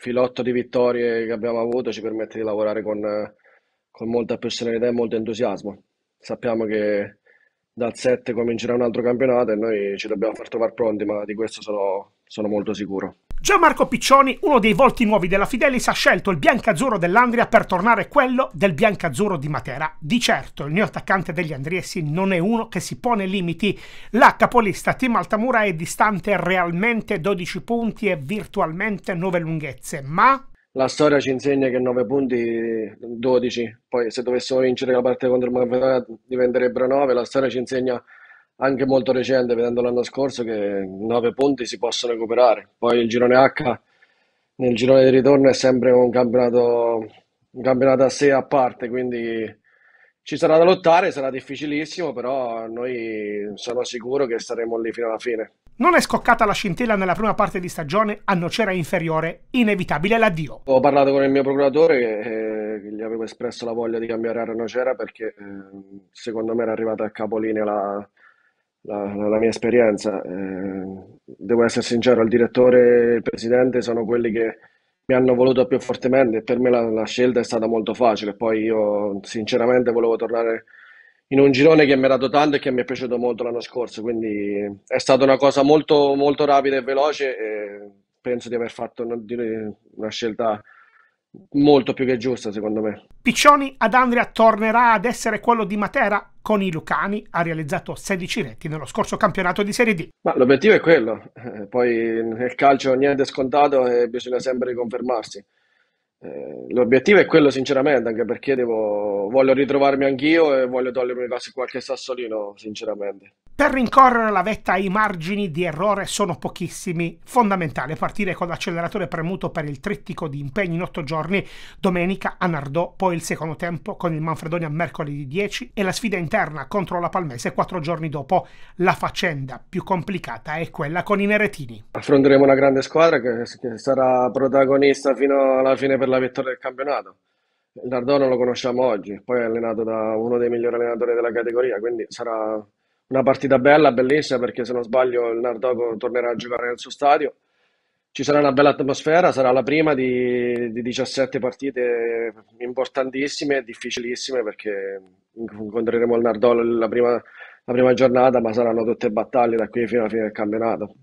filotto di vittorie che abbiamo avuto ci permette di lavorare con, con molta personalità e molto entusiasmo. Sappiamo che dal 7 comincerà un altro campionato e noi ci dobbiamo far trovare pronti, ma di questo sono sono molto sicuro. Gianmarco Piccioni, uno dei volti nuovi della Fidelis, ha scelto il biancazzurro dell'Andria per tornare quello del biancazzurro di Matera. Di certo, il mio attaccante degli Andriessi non è uno che si pone limiti. La capolista Tim Altamura è distante realmente 12 punti e virtualmente 9 lunghezze, ma... La storia ci insegna che 9 punti, 12, poi se dovessimo vincere la parte contro il Manfredonia diventerebbero 9, la storia ci insegna anche molto recente, vedendo l'anno scorso, che 9 punti si possono recuperare. Poi il girone H nel girone di ritorno è sempre un campionato, un campionato a sé a parte, quindi ci sarà da lottare, sarà difficilissimo, però noi sono sicuro che saremo lì fino alla fine. Non è scoccata la scintilla nella prima parte di stagione a Nocera Inferiore, inevitabile l'addio. Ho parlato con il mio procuratore eh, che, gli avevo espresso la voglia di cambiare a Nocera perché ehm, secondo me era arrivata a capolinea la, la, la, mia esperienza. Eh, devo essere sincero, il direttore e il presidente sono quelli che mi hanno voluto più fortemente e per me la, la, scelta è stata molto facile. Poi io sinceramente volevo tornare in un girone che mi ha dato tanto e che mi è piaciuto molto l'anno scorso, quindi è stata una cosa molto, molto rapida e veloce e penso di aver fatto una, una scelta molto più che giusta, secondo me. Piccioni ad Andria tornerà ad essere quello di Matera con i Lucani, ha realizzato 16 reti nello scorso campionato di Serie D. Ma l'obiettivo è quello, eh, poi nel calcio niente scontato e bisogna sempre riconfermarsi. Eh, l'obiettivo è quello sinceramente, anche perché devo, voglio ritrovarmi anch'io e voglio togliermi qualche sassolino sinceramente. Per rincorrere la vetta i margini di errore sono pochissimi. Fondamentale partire con l'acceleratore premuto per il trittico di impegni in otto giorni, domenica a Nardò, poi il secondo tempo con il Manfredonia mercoledì 10 e la sfida interna contro la Palmese quattro giorni dopo. La faccenda più complicata è quella con i Neretini. Affronteremo una grande squadra che, che sarà protagonista fino alla fine per la vittoria del campionato. Il Nardone lo conosciamo oggi, poi è allenato da uno dei migliori allenatori della categoria, quindi sarà una partita bella, bellissima, perché se non sbaglio il Nardò tornerà a giocare nel suo stadio. Ci sarà una bella atmosfera, sarà la prima di, di 17 partite importantissime, difficilissime, perché incontreremo il Nardò la prima, la prima giornata, ma saranno tutte battaglie da qui fino alla fine del campionato.